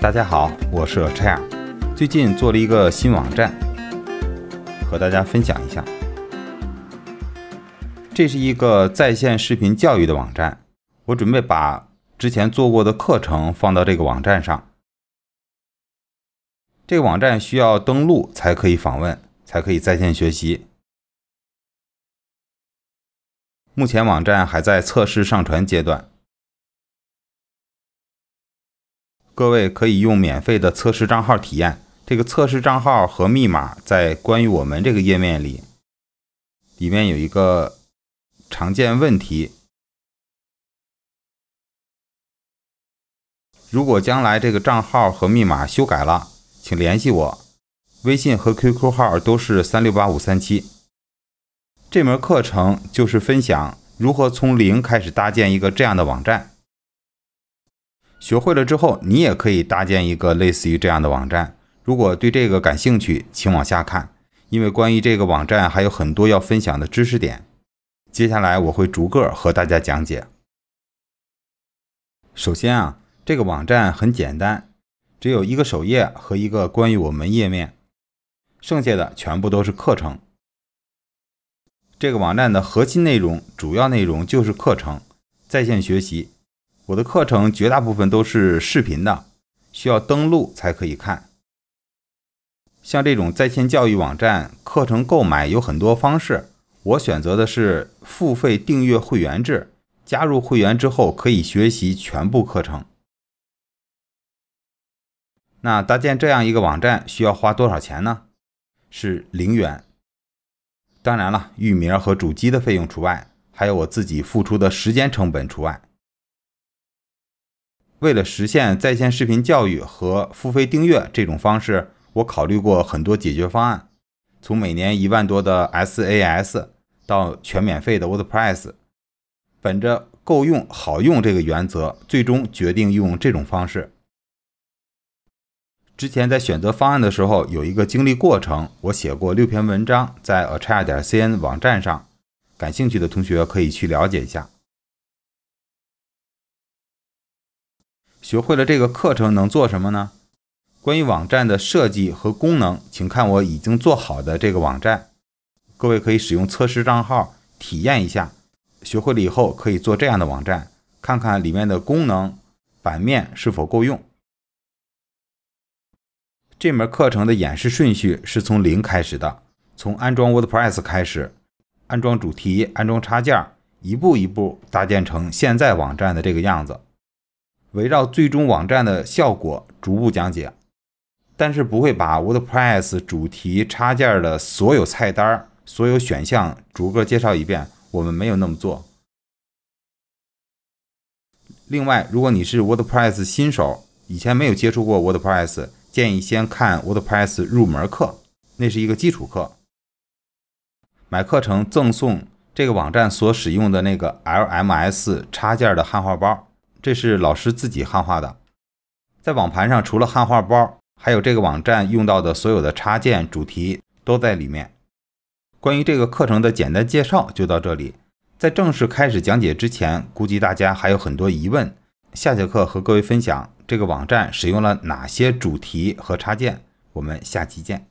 大家好，我是 Cherry。最近做了一个新网站，和大家分享一下。这是一个在线视频教育的网站，我准备把之前做过的课程放到这个网站上。这个网站需要登录才可以访问，才可以在线学习。目前网站还在测试上传阶段。各位可以用免费的测试账号体验。这个测试账号和密码在关于我们这个页面里，里面有一个常见问题。如果将来这个账号和密码修改了，请联系我，微信和 QQ 号都是三六八五三七。这门课程就是分享如何从零开始搭建一个这样的网站。学会了之后，你也可以搭建一个类似于这样的网站。如果对这个感兴趣，请往下看，因为关于这个网站还有很多要分享的知识点。接下来我会逐个和大家讲解。首先啊，这个网站很简单，只有一个首页和一个关于我们页面，剩下的全部都是课程。这个网站的核心内容、主要内容就是课程在线学习。我的课程绝大部分都是视频的，需要登录才可以看。像这种在线教育网站，课程购买有很多方式，我选择的是付费订阅会员制。加入会员之后，可以学习全部课程。那搭建这样一个网站需要花多少钱呢？是零元，当然了，域名和主机的费用除外，还有我自己付出的时间成本除外。为了实现在线视频教育和付费订阅这种方式，我考虑过很多解决方案，从每年一万多的 SaaS 到全免费的 WordPress。本着够用好用这个原则，最终决定用这种方式。之前在选择方案的时候，有一个经历过程，我写过六篇文章在 Achair 点 CN 网站上，感兴趣的同学可以去了解一下。学会了这个课程能做什么呢？关于网站的设计和功能，请看我已经做好的这个网站，各位可以使用测试账号体验一下。学会了以后可以做这样的网站，看看里面的功能、版面是否够用。这门课程的演示顺序是从零开始的，从安装 WordPress 开始，安装主题、安装插件，一步一步搭建成现在网站的这个样子。围绕最终网站的效果逐步讲解，但是不会把 WordPress 主题插件的所有菜单、所有选项逐个介绍一遍，我们没有那么做。另外，如果你是 WordPress 新手，以前没有接触过 WordPress，建议先看 WordPress 入门课，那是一个基础课。买课程赠送这个网站所使用的那个 LMS 插件的汉化包。这是老师自己汉化的，在网盘上除了汉化包，还有这个网站用到的所有的插件、主题都在里面。关于这个课程的简单介绍就到这里，在正式开始讲解之前，估计大家还有很多疑问，下节课和各位分享这个网站使用了哪些主题和插件。我们下期见。